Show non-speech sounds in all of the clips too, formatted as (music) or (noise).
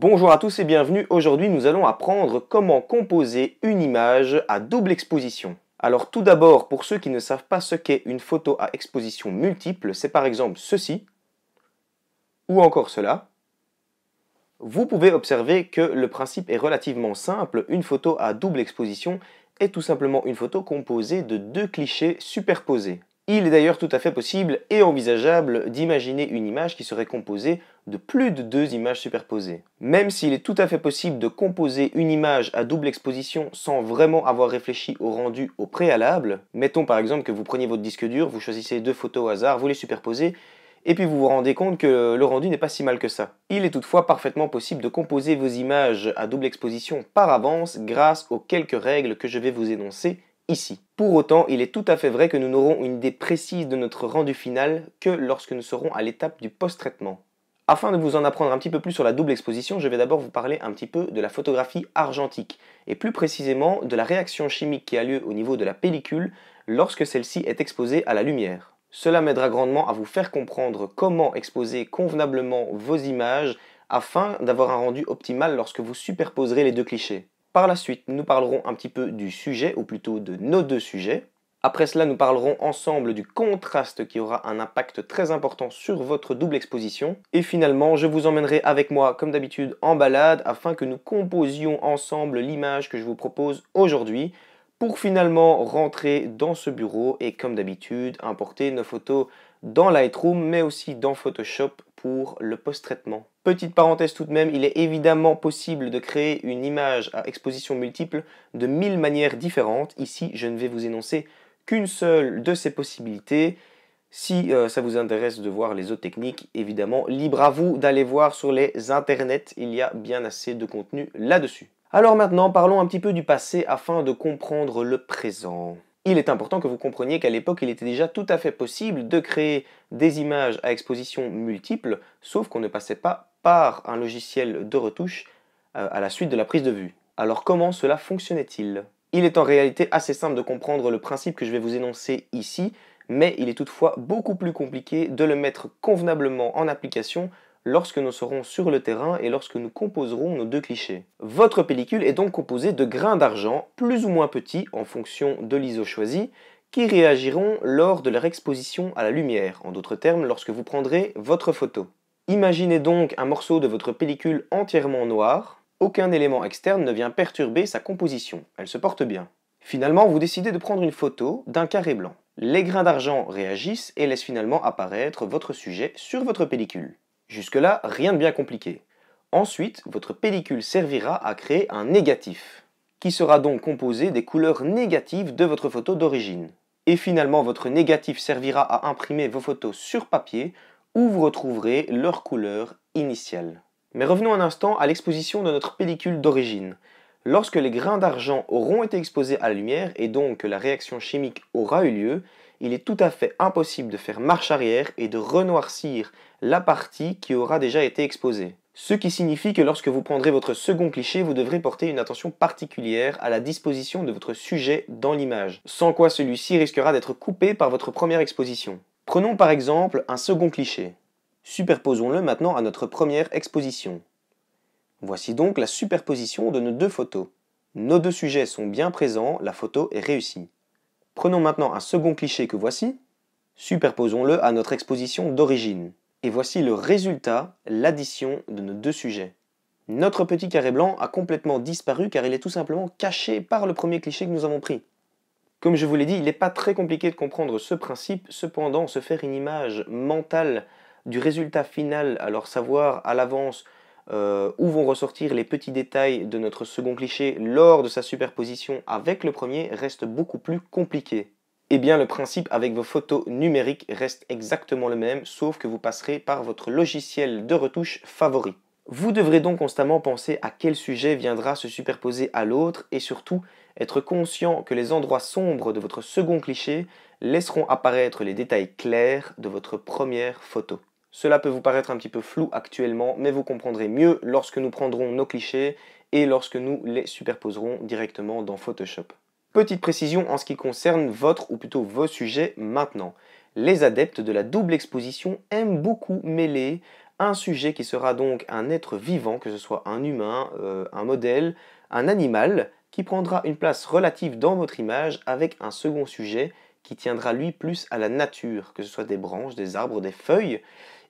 Bonjour à tous et bienvenue. Aujourd'hui, nous allons apprendre comment composer une image à double exposition. Alors tout d'abord, pour ceux qui ne savent pas ce qu'est une photo à exposition multiple, c'est par exemple ceci ou encore cela. Vous pouvez observer que le principe est relativement simple. Une photo à double exposition est tout simplement une photo composée de deux clichés superposés. Il est d'ailleurs tout à fait possible et envisageable d'imaginer une image qui serait composée de plus de deux images superposées. Même s'il est tout à fait possible de composer une image à double exposition sans vraiment avoir réfléchi au rendu au préalable, mettons par exemple que vous preniez votre disque dur, vous choisissez deux photos au hasard, vous les superposez, et puis vous vous rendez compte que le rendu n'est pas si mal que ça. Il est toutefois parfaitement possible de composer vos images à double exposition par avance grâce aux quelques règles que je vais vous énoncer ici. Pour autant, il est tout à fait vrai que nous n'aurons une idée précise de notre rendu final que lorsque nous serons à l'étape du post-traitement. Afin de vous en apprendre un petit peu plus sur la double exposition, je vais d'abord vous parler un petit peu de la photographie argentique, et plus précisément de la réaction chimique qui a lieu au niveau de la pellicule lorsque celle-ci est exposée à la lumière. Cela m'aidera grandement à vous faire comprendre comment exposer convenablement vos images afin d'avoir un rendu optimal lorsque vous superposerez les deux clichés. Par la suite, nous parlerons un petit peu du sujet, ou plutôt de nos deux sujets. Après cela, nous parlerons ensemble du contraste qui aura un impact très important sur votre double exposition. Et finalement, je vous emmènerai avec moi, comme d'habitude, en balade afin que nous composions ensemble l'image que je vous propose aujourd'hui pour finalement rentrer dans ce bureau et, comme d'habitude, importer nos photos dans Lightroom mais aussi dans Photoshop pour le post-traitement. Petite parenthèse tout de même, il est évidemment possible de créer une image à exposition multiple de mille manières différentes. Ici, je ne vais vous énoncer qu'une seule de ces possibilités. Si euh, ça vous intéresse de voir les autres techniques, évidemment, libre à vous d'aller voir sur les internets, il y a bien assez de contenu là-dessus. Alors maintenant, parlons un petit peu du passé afin de comprendre le présent. Il est important que vous compreniez qu'à l'époque, il était déjà tout à fait possible de créer des images à exposition multiple, sauf qu'on ne passait pas par un logiciel de retouche euh, à la suite de la prise de vue. Alors comment cela fonctionnait-il Il est en réalité assez simple de comprendre le principe que je vais vous énoncer ici, mais il est toutefois beaucoup plus compliqué de le mettre convenablement en application lorsque nous serons sur le terrain et lorsque nous composerons nos deux clichés. Votre pellicule est donc composée de grains d'argent plus ou moins petits en fonction de l'ISO choisi qui réagiront lors de leur exposition à la lumière, en d'autres termes lorsque vous prendrez votre photo. Imaginez donc un morceau de votre pellicule entièrement noir. Aucun élément externe ne vient perturber sa composition. Elle se porte bien. Finalement, vous décidez de prendre une photo d'un carré blanc. Les grains d'argent réagissent et laissent finalement apparaître votre sujet sur votre pellicule. Jusque-là, rien de bien compliqué. Ensuite, votre pellicule servira à créer un négatif, qui sera donc composé des couleurs négatives de votre photo d'origine. Et finalement, votre négatif servira à imprimer vos photos sur papier où vous retrouverez leur couleur initiale. Mais revenons un instant à l'exposition de notre pellicule d'origine. Lorsque les grains d'argent auront été exposés à la lumière et donc que la réaction chimique aura eu lieu, il est tout à fait impossible de faire marche arrière et de renoircir la partie qui aura déjà été exposée. Ce qui signifie que lorsque vous prendrez votre second cliché, vous devrez porter une attention particulière à la disposition de votre sujet dans l'image, sans quoi celui-ci risquera d'être coupé par votre première exposition. Prenons par exemple un second cliché. Superposons-le maintenant à notre première exposition. Voici donc la superposition de nos deux photos. Nos deux sujets sont bien présents, la photo est réussie. Prenons maintenant un second cliché que voici. Superposons-le à notre exposition d'origine. Et voici le résultat, l'addition de nos deux sujets. Notre petit carré blanc a complètement disparu car il est tout simplement caché par le premier cliché que nous avons pris. Comme je vous l'ai dit, il n'est pas très compliqué de comprendre ce principe, cependant se faire une image mentale du résultat final, alors savoir à l'avance euh, où vont ressortir les petits détails de notre second cliché lors de sa superposition avec le premier, reste beaucoup plus compliqué. Eh bien le principe avec vos photos numériques reste exactement le même, sauf que vous passerez par votre logiciel de retouche favori. Vous devrez donc constamment penser à quel sujet viendra se superposer à l'autre et surtout être conscient que les endroits sombres de votre second cliché laisseront apparaître les détails clairs de votre première photo. Cela peut vous paraître un petit peu flou actuellement, mais vous comprendrez mieux lorsque nous prendrons nos clichés et lorsque nous les superposerons directement dans Photoshop. Petite précision en ce qui concerne votre ou plutôt vos sujets maintenant. Les adeptes de la double exposition aiment beaucoup mêler un sujet qui sera donc un être vivant, que ce soit un humain, euh, un modèle, un animal, qui prendra une place relative dans votre image avec un second sujet qui tiendra lui plus à la nature, que ce soit des branches, des arbres, des feuilles,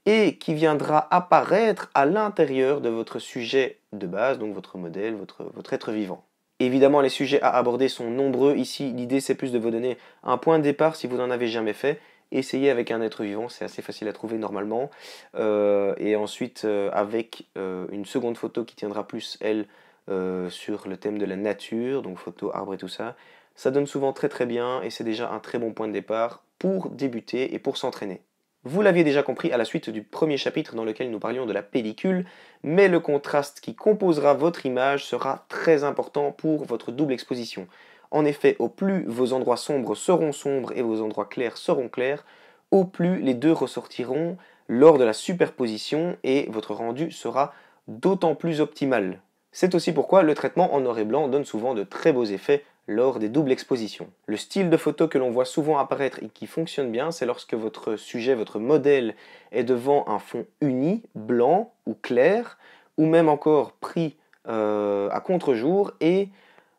et qui viendra apparaître à l'intérieur de votre sujet de base, donc votre modèle, votre, votre être vivant. Évidemment, les sujets à aborder sont nombreux. Ici, l'idée, c'est plus de vous donner un point de départ si vous n'en avez jamais fait. Essayez avec un être vivant, c'est assez facile à trouver normalement. Euh, et ensuite, euh, avec euh, une seconde photo qui tiendra plus, elle, euh, sur le thème de la nature, donc photo, arbre et tout ça. Ça donne souvent très très bien et c'est déjà un très bon point de départ pour débuter et pour s'entraîner. Vous l'aviez déjà compris à la suite du premier chapitre dans lequel nous parlions de la pellicule, mais le contraste qui composera votre image sera très important pour votre double exposition. En effet, au plus vos endroits sombres seront sombres et vos endroits clairs seront clairs, au plus les deux ressortiront lors de la superposition et votre rendu sera d'autant plus optimal. C'est aussi pourquoi le traitement en noir et blanc donne souvent de très beaux effets lors des doubles expositions. Le style de photo que l'on voit souvent apparaître et qui fonctionne bien, c'est lorsque votre sujet, votre modèle est devant un fond uni, blanc ou clair, ou même encore pris euh, à contre-jour et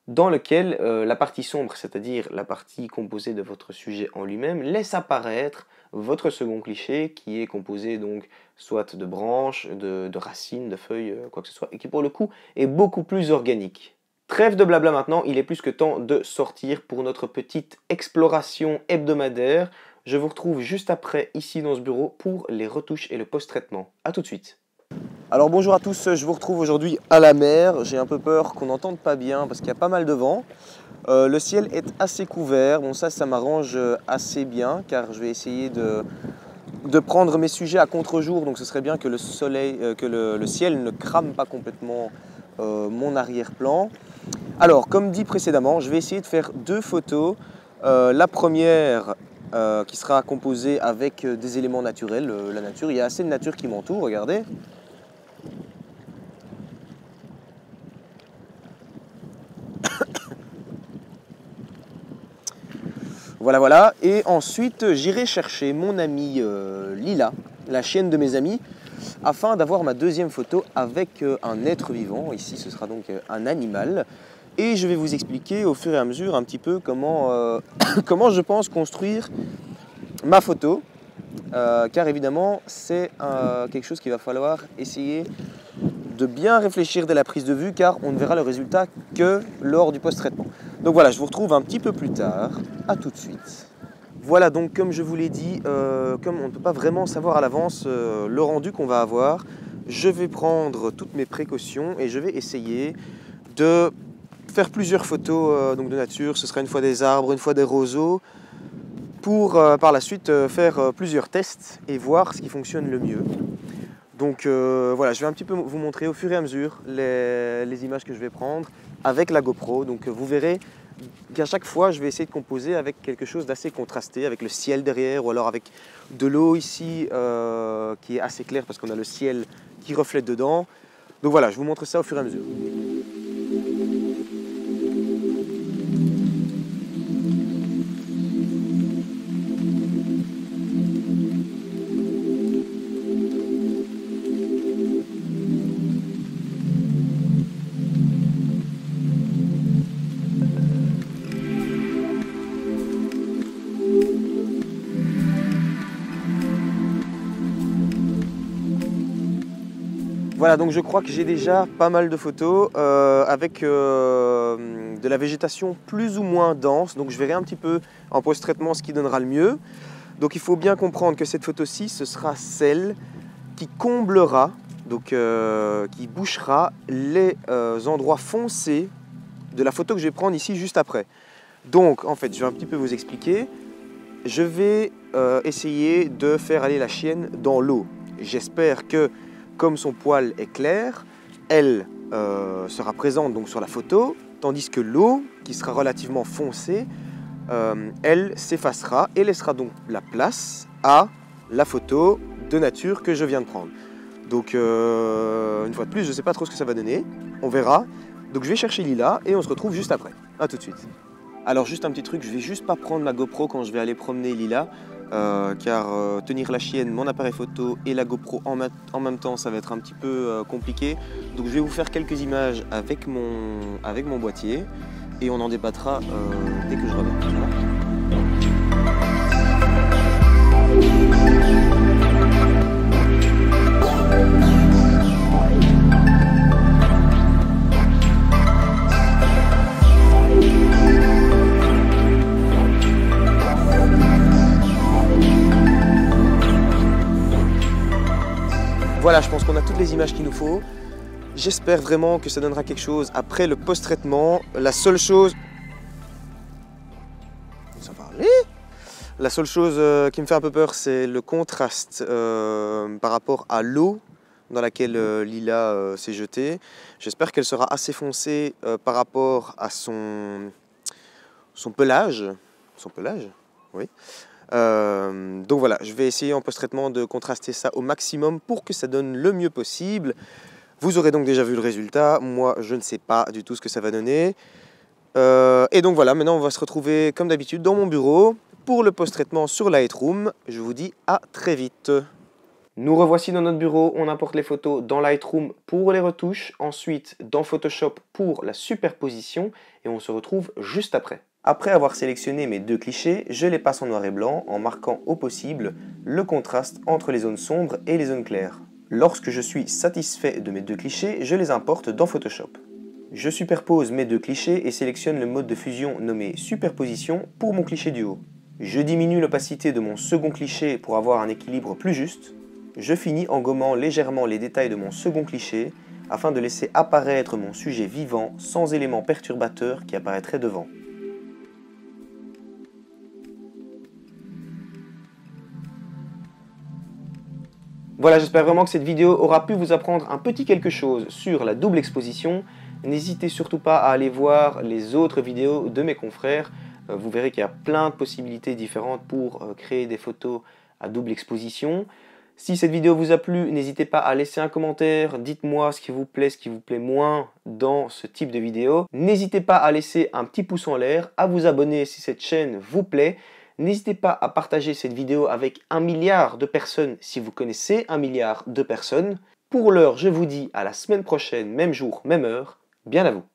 dans lequel euh, la partie sombre, c'est-à-dire la partie composée de votre sujet en lui-même, laisse apparaître votre second cliché qui est composé donc soit de branches, de, racines, de feuilles, euh, quoi que ce soit, et qui pour le coup est beaucoup plus organique. Trêve de blabla maintenant, il est plus que temps de sortir pour notre petite exploration hebdomadaire. Je vous retrouve juste après ici dans ce bureau pour les retouches et le post-traitement. A tout de suite alors bonjour à tous, je vous retrouve aujourd'hui à la mer. J'ai un peu peur qu'on n'entende pas bien parce qu'il y a pas mal de vent. Euh, le ciel est assez couvert, bon ça ça m'arrange euh, assez bien car je vais essayer de, prendre mes sujets à contre-jour, donc ce serait bien que le, soleil, euh, que le, ciel ne crame pas complètement mon arrière-plan. Alors comme dit précédemment, je vais essayer de faire deux photos. la première qui sera composée avec des éléments naturels, la nature, il y a assez de nature qui m'entoure, regardez. Voilà, voilà. Et ensuite, j'irai chercher mon amie euh, Lila, la chienne de mes amis, afin d'avoir ma deuxième photo avec euh, un être vivant. Ici, ce sera donc euh, un animal. Et je vais vous expliquer au fur et à mesure un petit peu comment, (coughs) comment je pense construire ma photo. car évidemment, c'est quelque chose qu'il va falloir essayer de bien réfléchir dès la prise de vue car on ne verra le résultat que lors du post-traitement. Donc voilà, je vous retrouve un petit peu plus tard. À tout de suite. Voilà, donc comme je vous l'ai dit, euh, comme on ne peut pas vraiment savoir à l'avance euh, le rendu qu'on va avoir, je vais prendre toutes mes précautions et je vais essayer de faire plusieurs photos euh, donc de nature. Ce sera une fois des arbres, une fois des roseaux, pour par la suite faire plusieurs tests et voir ce qui fonctionne le mieux. Donc euh, voilà, je vais un petit peu vous montrer au fur et à mesure les, images que je vais prendre avec la GoPro. Donc euh, vous verrez qu'à chaque fois, je vais essayer de composer avec quelque chose d'assez contrasté, avec le ciel derrière ou alors avec de l'eau ici euh, qui est assez claire parce qu'on a le ciel qui reflète dedans. Donc voilà, je vous montre ça au fur et à mesure. Voilà, donc je crois que j'ai déjà pas mal de photos euh, avec euh, de la végétation plus ou moins dense. Donc je verrai un petit peu en post-traitement ce qui donnera le mieux. Donc il faut bien comprendre que cette photo-ci, ce sera celle qui comblera, donc euh, qui bouchera les endroits foncés de la photo que je vais prendre ici juste après. Donc en fait, je vais un petit peu vous expliquer. Je vais essayer de faire aller la chienne dans l'eau. J'espère que comme son poil est clair, elle euh, sera présente donc sur la photo, tandis que l'eau, qui sera relativement foncée, euh, elle s'effacera et laissera donc la place à la photo de nature que je viens de prendre. Donc euh, une fois de plus, je ne sais pas trop ce que ça va donner, on verra. Donc je vais chercher Lila et on se retrouve juste après. A tout de suite. Alors juste un petit truc, je vais juste pas prendre ma GoPro quand je vais aller promener Lila. Euh, car euh, tenir la chienne, mon appareil photo et la GoPro en, même temps, ça va être un petit peu euh, compliqué. Donc je vais vous faire quelques images avec mon, avec mon boîtier et on en débattra dès que je reviens. qu'il nous faut. J'espère vraiment que ça donnera quelque chose après le post-traitement. La seule chose... La seule chose euh, qui me fait un peu peur, c'est le contraste euh, par rapport à l'eau dans laquelle euh, Lila s'est jetée. J'espère qu'elle sera assez foncée par rapport à son, son pelage. Son pelage Oui. Euh, donc voilà, je vais essayer en post-traitement de contraster ça au maximum pour que ça donne le mieux possible. Vous aurez donc déjà vu le résultat. Moi, je ne sais pas du tout ce que ça va donner. Euh, et donc voilà, maintenant on va se retrouver comme d'habitude dans mon bureau pour le post-traitement sur Lightroom. Je vous dis à très vite. Nous revoici dans notre bureau, on importe les photos dans Lightroom pour les retouches, ensuite dans Photoshop pour la superposition et on se retrouve juste après. Après avoir sélectionné mes deux clichés, je les passe en noir et blanc en marquant au possible le contraste entre les zones sombres et les zones claires. Lorsque je suis satisfait de mes deux clichés, je les importe dans Photoshop. Je superpose mes deux clichés et sélectionne le mode de fusion nommé superposition pour mon cliché du haut. Je diminue l'opacité de mon second cliché pour avoir un équilibre plus juste. Je finis en gommant légèrement les détails de mon second cliché afin de laisser apparaître mon sujet vivant sans éléments perturbateurs qui apparaîtraient devant. Voilà, j'espère vraiment que cette vidéo aura pu vous apprendre un petit quelque chose sur la double exposition. N'hésitez surtout pas à aller voir les autres vidéos de mes confrères. Euh, vous verrez qu'il y a plein de possibilités différentes pour euh, créer des photos à double exposition. Si cette vidéo vous a plu, n'hésitez pas à laisser un commentaire, dites-moi ce qui vous plaît, ce qui vous plaît moins dans ce type de vidéo. N'hésitez pas à laisser un petit pouce en l'air, à vous abonner si cette chaîne vous plaît. N'hésitez pas à partager cette vidéo avec un milliard de personnes si vous connaissez un milliard de personnes. Pour l'heure, je vous dis à la semaine prochaine, même jour, même heure. Bien à vous.